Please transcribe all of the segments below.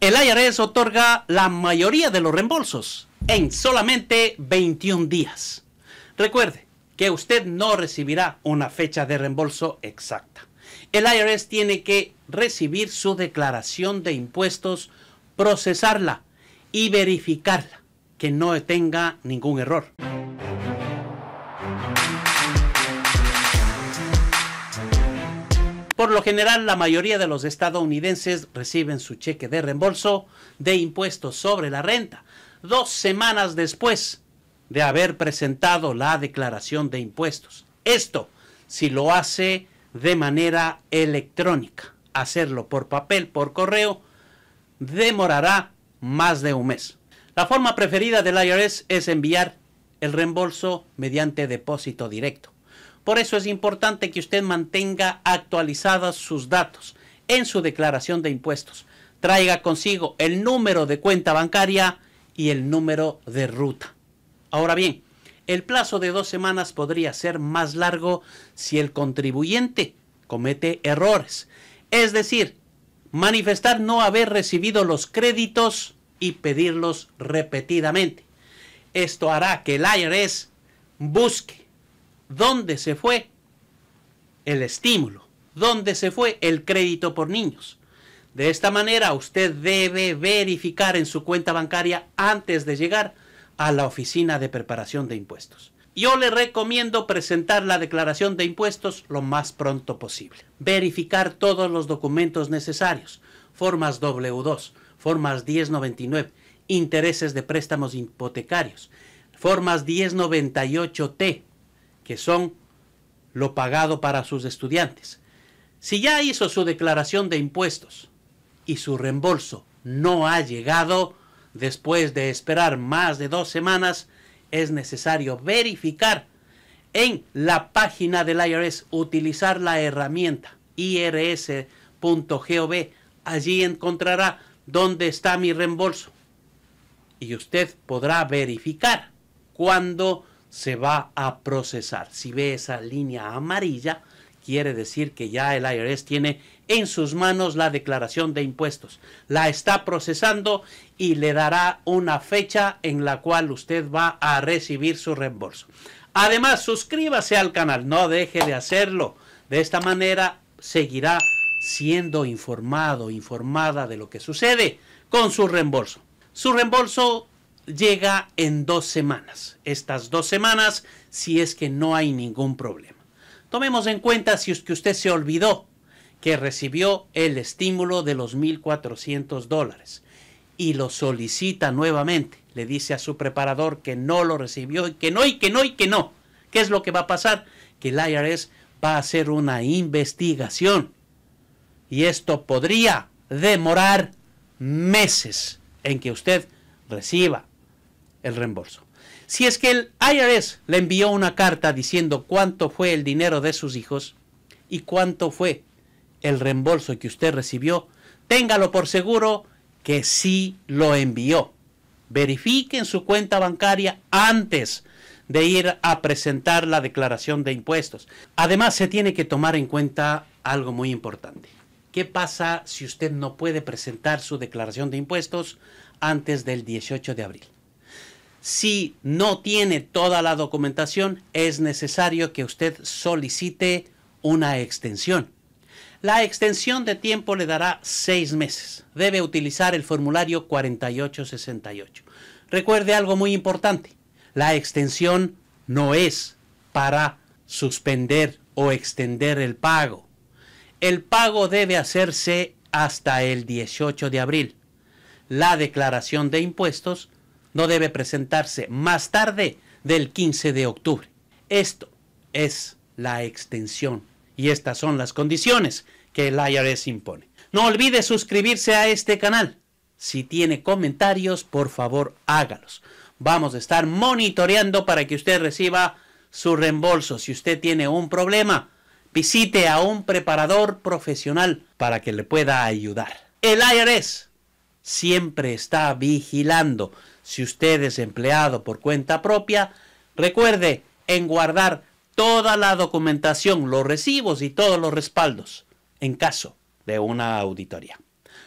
El IRS otorga la mayoría de los reembolsos en solamente 21 días. Recuerde que usted no recibirá una fecha de reembolso exacta. El IRS tiene que recibir su declaración de impuestos, procesarla y verificarla, que no tenga ningún error. Por lo general, la mayoría de los estadounidenses reciben su cheque de reembolso de impuestos sobre la renta dos semanas después de haber presentado la declaración de impuestos. Esto si lo hace de manera electrónica. Hacerlo por papel, por correo, demorará más de un mes. La forma preferida del IRS es enviar el reembolso mediante depósito directo. Por eso es importante que usted mantenga actualizadas sus datos en su declaración de impuestos. Traiga consigo el número de cuenta bancaria y el número de ruta. Ahora bien, el plazo de dos semanas podría ser más largo si el contribuyente comete errores. Es decir, manifestar no haber recibido los créditos y pedirlos repetidamente. Esto hará que el IRS busque ¿Dónde se fue el estímulo? ¿Dónde se fue el crédito por niños? De esta manera usted debe verificar en su cuenta bancaria antes de llegar a la oficina de preparación de impuestos. Yo le recomiendo presentar la declaración de impuestos lo más pronto posible. Verificar todos los documentos necesarios, formas W2, formas 1099, intereses de préstamos hipotecarios, formas 1098T, que son lo pagado para sus estudiantes. Si ya hizo su declaración de impuestos y su reembolso no ha llegado, después de esperar más de dos semanas, es necesario verificar en la página del IRS, utilizar la herramienta irs.gov. Allí encontrará dónde está mi reembolso. Y usted podrá verificar cuándo se va a procesar. Si ve esa línea amarilla, quiere decir que ya el IRS tiene en sus manos la declaración de impuestos. La está procesando y le dará una fecha en la cual usted va a recibir su reembolso. Además, suscríbase al canal, no deje de hacerlo. De esta manera seguirá siendo informado, informada de lo que sucede con su reembolso. Su reembolso llega en dos semanas. Estas dos semanas, si es que no hay ningún problema. Tomemos en cuenta si es que usted se olvidó que recibió el estímulo de los 1.400 dólares y lo solicita nuevamente. Le dice a su preparador que no lo recibió y que no, y que no, y que no. ¿Qué es lo que va a pasar? Que el IRS va a hacer una investigación. Y esto podría demorar meses en que usted reciba el reembolso. Si es que el IRS le envió una carta diciendo cuánto fue el dinero de sus hijos y cuánto fue el reembolso que usted recibió, téngalo por seguro que sí lo envió. Verifiquen su cuenta bancaria antes de ir a presentar la declaración de impuestos. Además, se tiene que tomar en cuenta algo muy importante. ¿Qué pasa si usted no puede presentar su declaración de impuestos antes del 18 de abril? Si no tiene toda la documentación, es necesario que usted solicite una extensión. La extensión de tiempo le dará seis meses. Debe utilizar el formulario 4868. Recuerde algo muy importante. La extensión no es para suspender o extender el pago. El pago debe hacerse hasta el 18 de abril. La declaración de impuestos no debe presentarse más tarde del 15 de octubre. Esto es la extensión y estas son las condiciones que el IRS impone. No olvide suscribirse a este canal. Si tiene comentarios, por favor hágalos. Vamos a estar monitoreando para que usted reciba su reembolso. Si usted tiene un problema, visite a un preparador profesional para que le pueda ayudar. El IRS siempre está vigilando. Si usted es empleado por cuenta propia, recuerde en guardar toda la documentación, los recibos y todos los respaldos en caso de una auditoría.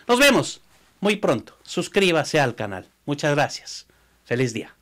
Nos vemos muy pronto. Suscríbase al canal. Muchas gracias. Feliz día.